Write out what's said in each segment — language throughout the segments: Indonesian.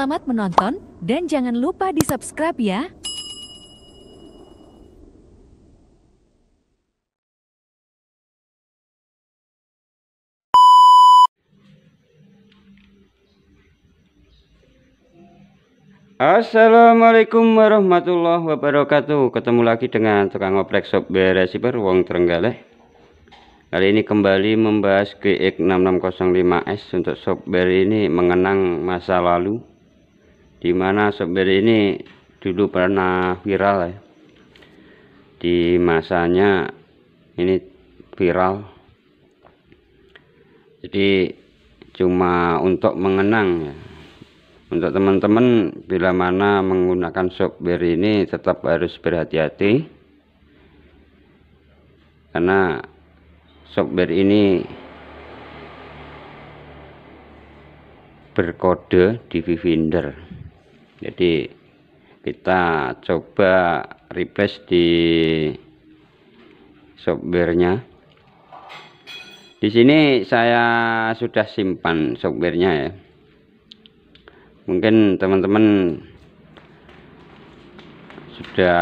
Selamat menonton dan jangan lupa di-subscribe ya. Assalamualaikum warahmatullahi wabarakatuh Ketemu lagi dengan tukang oprek shop beresiber Wong Trenggalek Kali ini kembali membahas GX6605S Untuk software ini mengenang masa lalu dimana sopir ini dulu pernah viral ya di masanya ini viral jadi cuma untuk mengenang ya untuk teman-teman bila mana menggunakan software ini tetap harus berhati-hati karena software ini berkode di Vivinder jadi kita coba refresh di softwarenya di sini saya sudah simpan softwarenya ya mungkin teman-teman sudah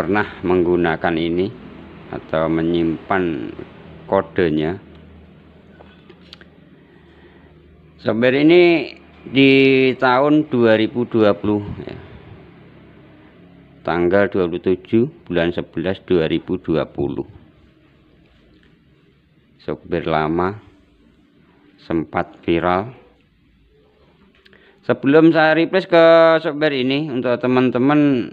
pernah menggunakan ini atau menyimpan kodenya software ini di tahun 2020 ya. tanggal 27 bulan 11 2020 sopir lama sempat viral sebelum saya replace ke sopir ini untuk teman-teman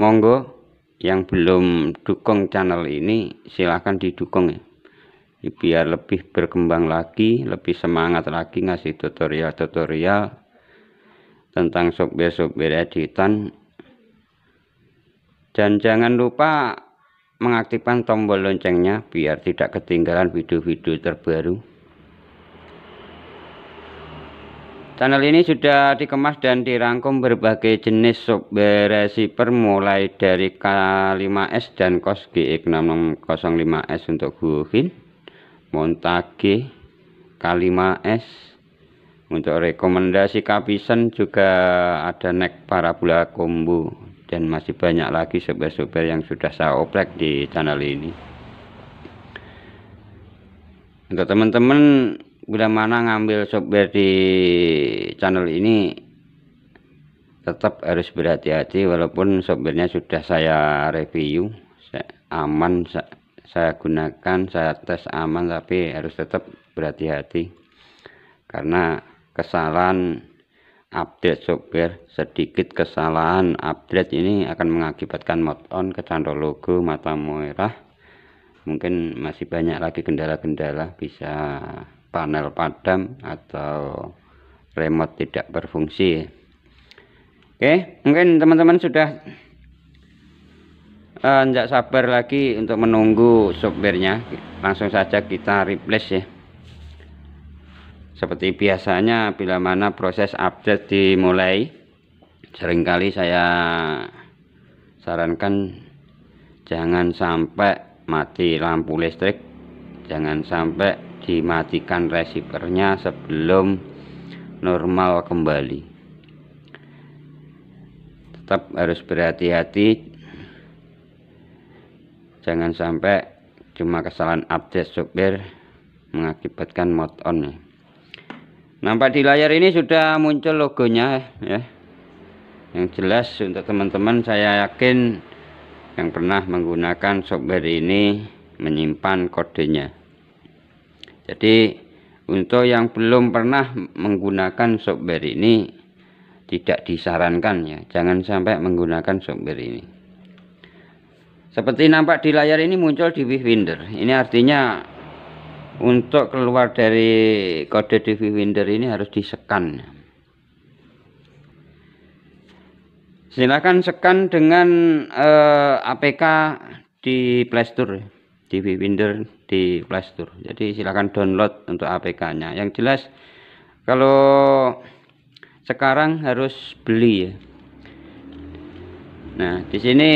monggo yang belum dukung channel ini silahkan didukung ya biar lebih berkembang lagi lebih semangat lagi ngasih tutorial-tutorial tentang software-software editan dan jangan lupa mengaktifkan tombol loncengnya biar tidak ketinggalan video-video terbaru channel ini sudah dikemas dan dirangkum berbagai jenis software receiver mulai dari K5S dan KOS GX6605S untuk Google Montage k 5 S untuk rekomendasi kapisan juga ada nek parabola combo dan masih banyak lagi sopir-sopir yang sudah saya oprek di channel ini untuk teman-teman bila mana ngambil sopir di channel ini tetap harus berhati-hati walaupun sopirnya sudah saya review aman saya gunakan saya tes aman tapi harus tetap berhati-hati karena kesalahan update software sedikit kesalahan update ini akan mengakibatkan mod on ke logo mata merah mungkin masih banyak lagi kendala-kendala bisa panel padam atau remote tidak berfungsi oke mungkin teman-teman sudah tidak eh, uh, sabar lagi untuk menunggu sopirnya langsung saja kita replace ya seperti biasanya bila mana proses update dimulai seringkali saya sarankan jangan sampai mati lampu listrik jangan sampai dimatikan receivernya sebelum normal kembali tetap harus berhati-hati jangan sampai cuma kesalahan update software mengakibatkan mod on nih. Ya. nampak di layar ini sudah muncul logonya ya yang jelas untuk teman-teman saya yakin yang pernah menggunakan software ini menyimpan kodenya jadi untuk yang belum pernah menggunakan software ini tidak disarankan ya jangan sampai menggunakan software ini seperti nampak di layar ini muncul di Winder. Ini artinya untuk keluar dari kode di Winder ini harus di disekan. Silakan sekan dengan eh, APK di Playstore, di Winder di Playstore. Jadi silakan download untuk APK-nya. Yang jelas kalau sekarang harus beli ya. Nah, di sini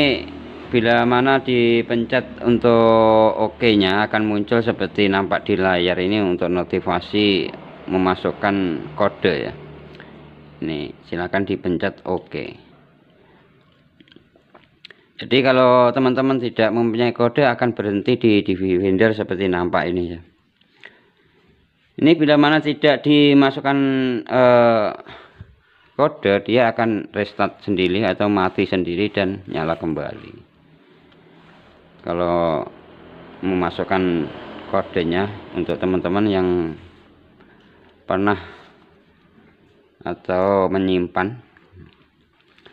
bila mana dipencet untuk oke nya akan muncul seperti nampak di layar ini untuk notifikasi memasukkan kode ya ini silahkan dipencet oke jadi kalau teman-teman tidak mempunyai kode akan berhenti di divider seperti nampak ini ya ini bila mana tidak dimasukkan eh, kode dia akan restart sendiri atau mati sendiri dan nyala kembali kalau memasukkan kodenya untuk teman-teman yang pernah atau menyimpan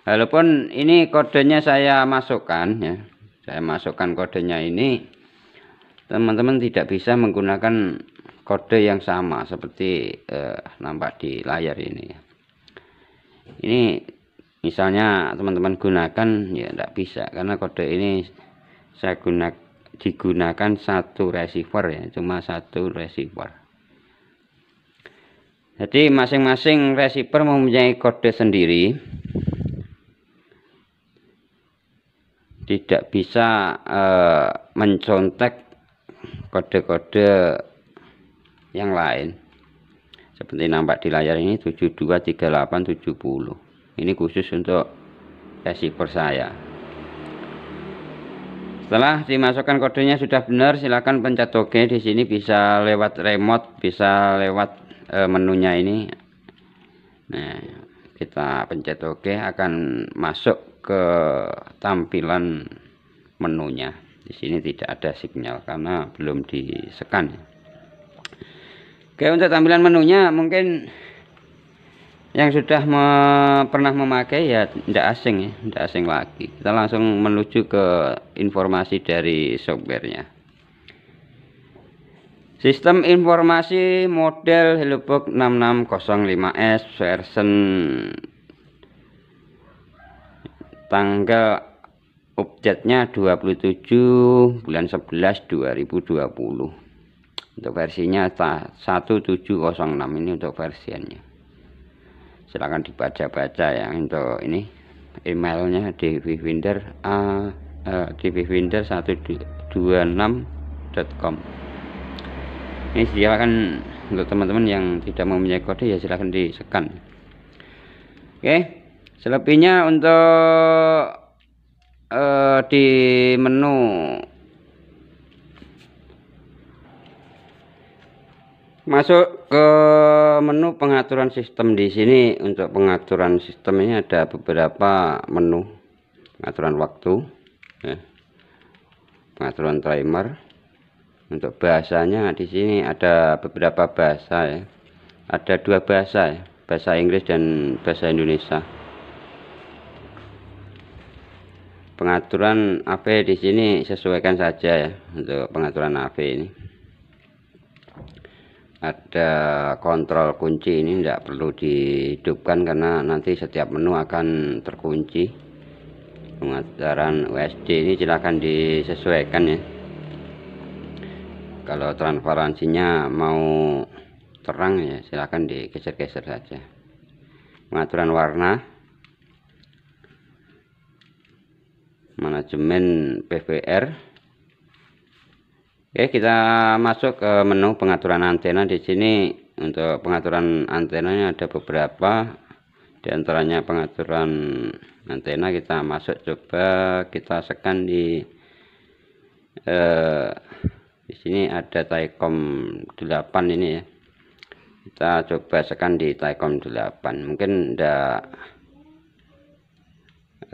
walaupun ini kodenya saya masukkan ya saya masukkan kodenya ini teman-teman tidak bisa menggunakan kode yang sama seperti eh, nampak di layar ini ya. ini misalnya teman-teman gunakan ya tidak bisa karena kode ini saya gunakan digunakan satu receiver ya cuma satu receiver jadi masing-masing receiver mempunyai kode sendiri tidak bisa eh, mencontek kode-kode yang lain seperti nampak di layar ini 723870 ini khusus untuk receiver saya setelah dimasukkan kodenya sudah benar, silakan pencet OK. Di sini bisa lewat remote, bisa lewat e, menunya ini. Nah, kita pencet OK akan masuk ke tampilan menunya. Di sini tidak ada sinyal karena belum disekan. Oke, untuk tampilan menunya mungkin yang sudah me, pernah memakai ya tidak asing ya tidak asing lagi kita langsung menuju ke informasi dari softwarenya sistem informasi model Heliport 6605S version tanggal update-nya 27 bulan 11 2020 untuk versinya 1706 ini untuk versiannya silakan dibaca-baca ya untuk ini emailnya di winder a e, enam dot com ini silakan untuk teman-teman yang tidak mempunyai kode ya silakan di disekan oke selebihnya untuk eh, di menu Masuk ke menu pengaturan sistem di sini untuk pengaturan sistem ini ada beberapa menu pengaturan waktu ya. pengaturan timer untuk bahasanya di sini ada beberapa bahasa ya ada dua bahasa ya bahasa Inggris dan bahasa Indonesia pengaturan AV di sini sesuaikan saja ya untuk pengaturan AV ini ada kontrol kunci ini tidak perlu dihidupkan karena nanti setiap menu akan terkunci pengaturan USD ini silahkan disesuaikan ya kalau transparansinya mau terang ya silahkan digeser-geser saja pengaturan warna manajemen PVR Oke, kita masuk ke menu pengaturan antena di sini. Untuk pengaturan antenanya ada beberapa. Di antaranya pengaturan antena kita masuk coba kita sekan di eh di sini ada Taikom 8 ini ya. Kita coba sekan di Taikom 8. Mungkin tidak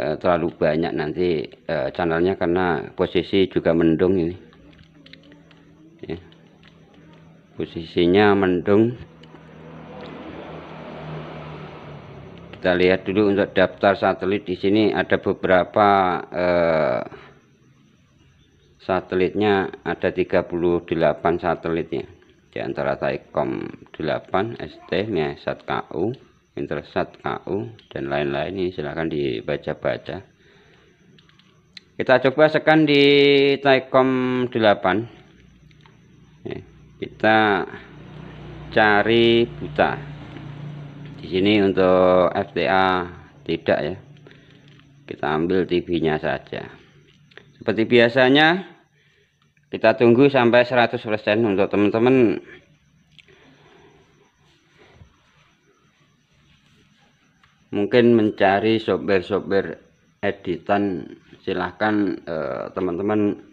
eh, terlalu banyak nanti eh, channelnya karena posisi juga mendung ini posisinya mendung kita lihat dulu untuk daftar satelit di sini ada beberapa eh, satelitnya ada 38 satelitnya. di antara Taikom 8 ST Miasat KU Intersat KU dan lain-lain ini silahkan dibaca-baca kita coba sekan di Taikom 8 kita cari buta di sini untuk FTA tidak ya kita ambil TV nya saja seperti biasanya kita tunggu sampai 100% untuk teman-teman mungkin mencari software-software editan silahkan eh, teman-teman eh, teman -teman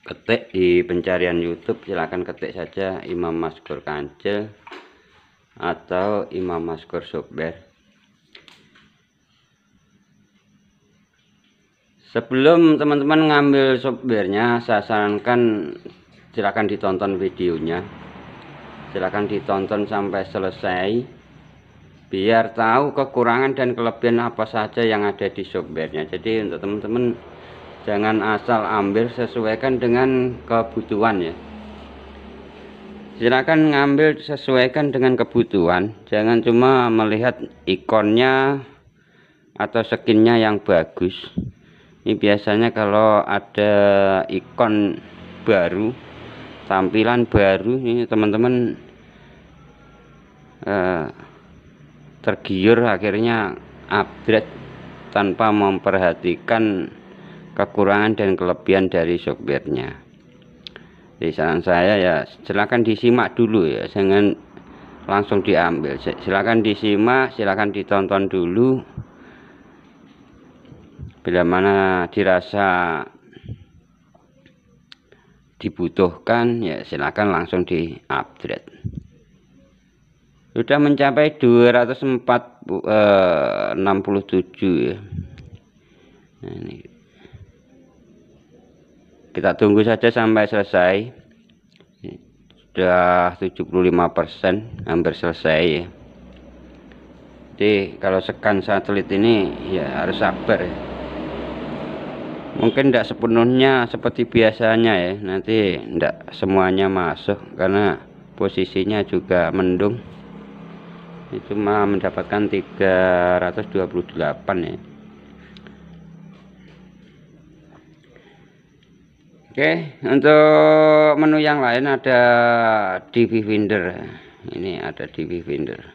ketik di pencarian YouTube silahkan ketik saja Imam Maskur Kancil atau Imam Maskur Sobat sebelum teman-teman ngambil softwarenya saya sarankan silahkan ditonton videonya silahkan ditonton sampai selesai biar tahu kekurangan dan kelebihan apa saja yang ada di softwarenya jadi untuk teman-teman jangan asal ambil sesuaikan dengan kebutuhan ya silakan ngambil sesuaikan dengan kebutuhan jangan cuma melihat ikonnya atau skinnya yang bagus ini biasanya kalau ada ikon baru tampilan baru ini teman-teman eh, tergiur akhirnya upgrade tanpa memperhatikan kekurangan dan kelebihan dari softwarenya. jadi saran saya ya silakan disimak dulu ya jangan langsung diambil Silakan disimak silakan ditonton dulu bila mana dirasa dibutuhkan ya silakan langsung di upgrade sudah mencapai 247 eh, ya nah, ini kita tunggu saja sampai selesai sudah 75% hampir selesai ya jadi kalau sekan satelit ini ya harus sabar ya. mungkin tidak sepenuhnya seperti biasanya ya nanti tidak semuanya masuk karena posisinya juga mendung itu cuma mendapatkan 328 ya Oke, untuk menu yang lain ada TV Finder. Ini ada TV Finder.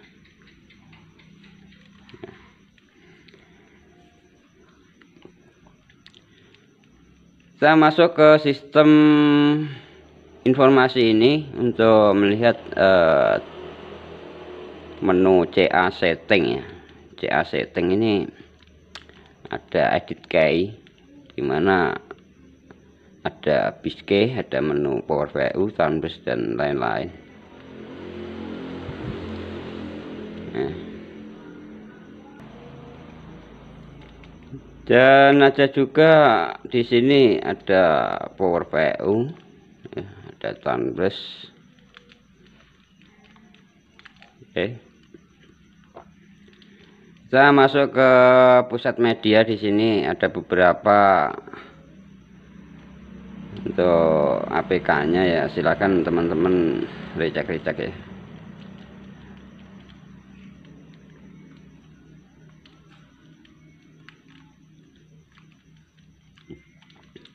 Saya masuk ke sistem informasi ini untuk melihat uh, menu CA setting ya. CA setting ini ada edit key mana ada biske ada menu power VU sunburst dan lain-lain nah. dan ada juga di sini ada power VU ya, ada sunburst oke Saya masuk ke pusat media di sini ada beberapa untuk APK-nya ya silahkan teman-teman recek-recek ya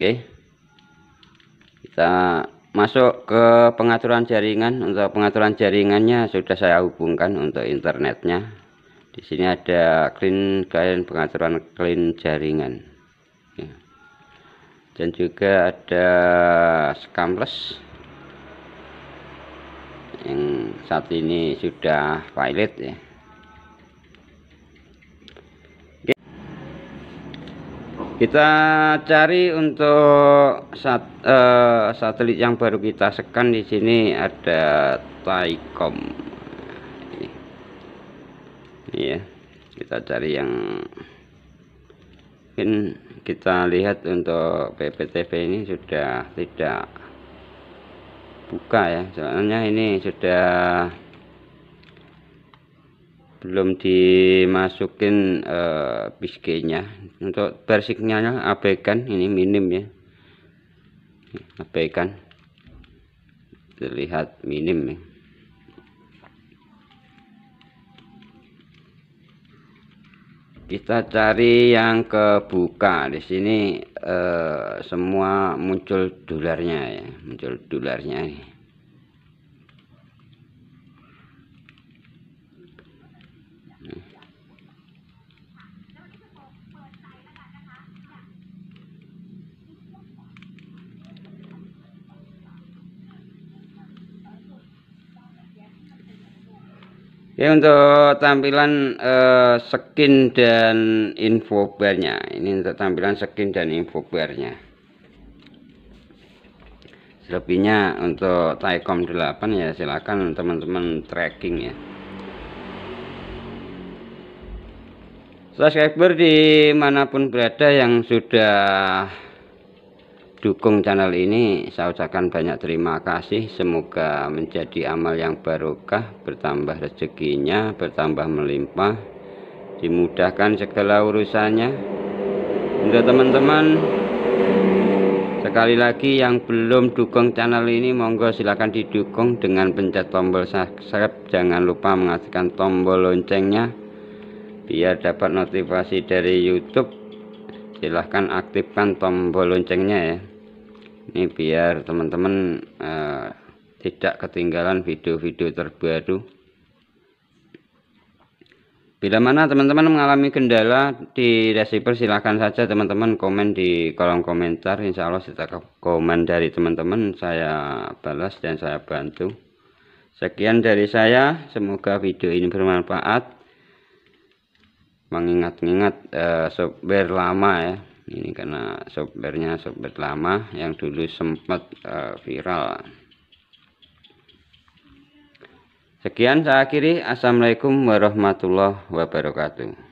Oke kita masuk ke pengaturan jaringan untuk pengaturan jaringannya sudah saya hubungkan untuk internetnya di sini ada clean client pengaturan clean jaringan dan juga ada scamless yang saat ini sudah pilot ya kita cari untuk sat, uh, satelit yang baru kita sekan di sini ada Taikom ya kita cari yang mungkin kita lihat untuk pptv ini sudah tidak buka ya soalnya ini sudah belum dimasukin uh, untuk persiknya abaikan ini minim ya abaikan terlihat minim ya kita cari yang kebuka di sini eh, semua muncul dolarnya ya muncul dolarnya ini Ya untuk tampilan uh, skin dan info barnya. Ini untuk tampilan skin dan info barnya. Selebihnya untuk Taikom 8 ya silakan teman-teman tracking ya. Subscriber dimanapun berada yang sudah dukung channel ini saya ucapkan banyak terima kasih semoga menjadi amal yang barokah bertambah rezekinya bertambah melimpah dimudahkan segala urusannya untuk teman-teman sekali lagi yang belum dukung channel ini monggo silahkan didukung dengan pencet tombol subscribe jangan lupa mengaktifkan tombol loncengnya biar dapat notifikasi dari youtube silahkan aktifkan tombol loncengnya ya ini biar teman-teman uh, tidak ketinggalan video-video terbaru bila mana teman-teman mengalami kendala di receiver silahkan saja teman-teman komen di kolom komentar Insya Allah setiap komen dari teman-teman saya balas dan saya bantu sekian dari saya semoga video ini bermanfaat mengingat-ingat uh, software lama ya ini karena softwarenya software lama yang dulu sempat uh, viral sekian saya akhiri assalamualaikum warahmatullahi wabarakatuh